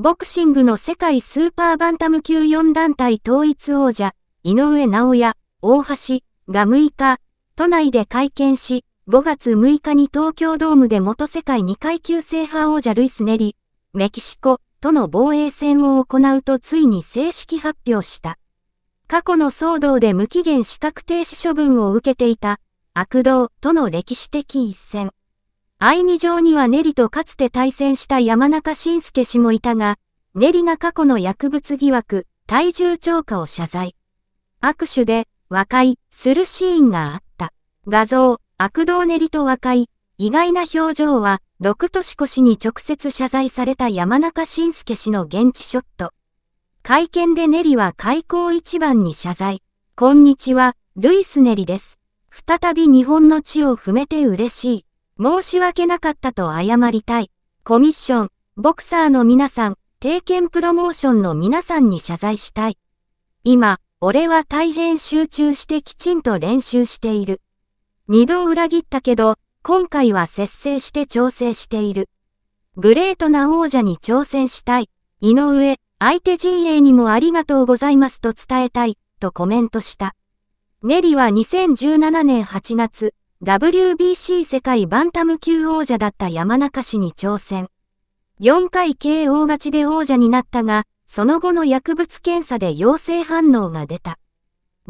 ボクシングの世界スーパーバンタム級4団体統一王者、井上直也、大橋が6日、都内で会見し、5月6日に東京ドームで元世界2階級制覇王者ルイス・ネリ、メキシコとの防衛戦を行うとついに正式発表した。過去の騒動で無期限資格停止処分を受けていた、悪道との歴史的一戦。愛二条にはネリとかつて対戦した山中慎介氏もいたが、ネリが過去の薬物疑惑、体重超過を謝罪。握手で和解するシーンがあった。画像、悪道練りと和解、意外な表情は、六年越しに直接謝罪された山中慎介氏の現地ショット。会見でネリは開口一番に謝罪。こんにちは、ルイス練りです。再び日本の地を踏めて嬉しい。申し訳なかったと謝りたい。コミッション、ボクサーの皆さん、定見プロモーションの皆さんに謝罪したい。今、俺は大変集中してきちんと練習している。二度裏切ったけど、今回は節制して調整している。グレートな王者に挑戦したい。井上、相手陣営にもありがとうございますと伝えたい、とコメントした。ネリは2017年8月、WBC 世界バンタム級王者だった山中氏に挑戦。4回 KO 勝ちで王者になったが、その後の薬物検査で陽性反応が出た。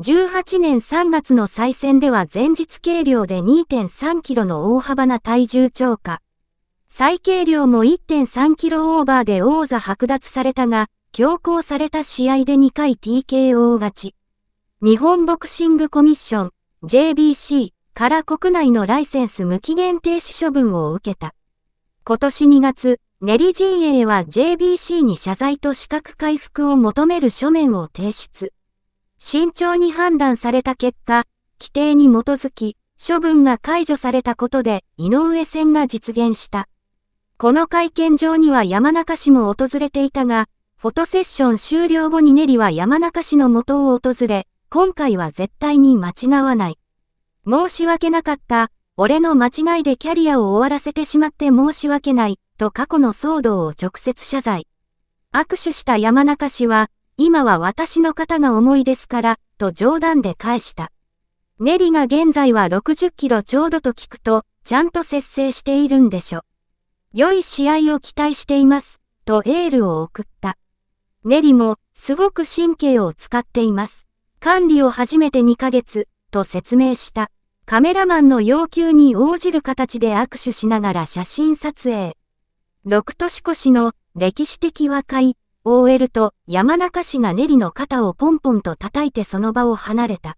18年3月の再戦では前日計量で2.3キロの大幅な体重超過。再計量も1.3キロオーバーで王座剥奪されたが、強行された試合で2回 TKO 勝ち。日本ボクシングコミッション、JBC。から国内のライセンス無期限停止処分を受けた。今年2月、練り陣営は JBC に謝罪と資格回復を求める書面を提出。慎重に判断された結果、規定に基づき、処分が解除されたことで井上戦が実現した。この会見場には山中氏も訪れていたが、フォトセッション終了後にネリは山中氏の元を訪れ、今回は絶対に間違わない。申し訳なかった。俺の間違いでキャリアを終わらせてしまって申し訳ない。と過去の騒動を直接謝罪。握手した山中氏は、今は私の方が重いですから、と冗談で返した。ネリが現在は60キロちょうどと聞くと、ちゃんと節制しているんでしょ。良い試合を期待しています、とエールを送った。ネリも、すごく神経を使っています。管理を始めて2ヶ月、と説明した。カメラマンの要求に応じる形で握手しながら写真撮影。六都市しの歴史的和解、OL と山中氏がネリの肩をポンポンと叩いてその場を離れた。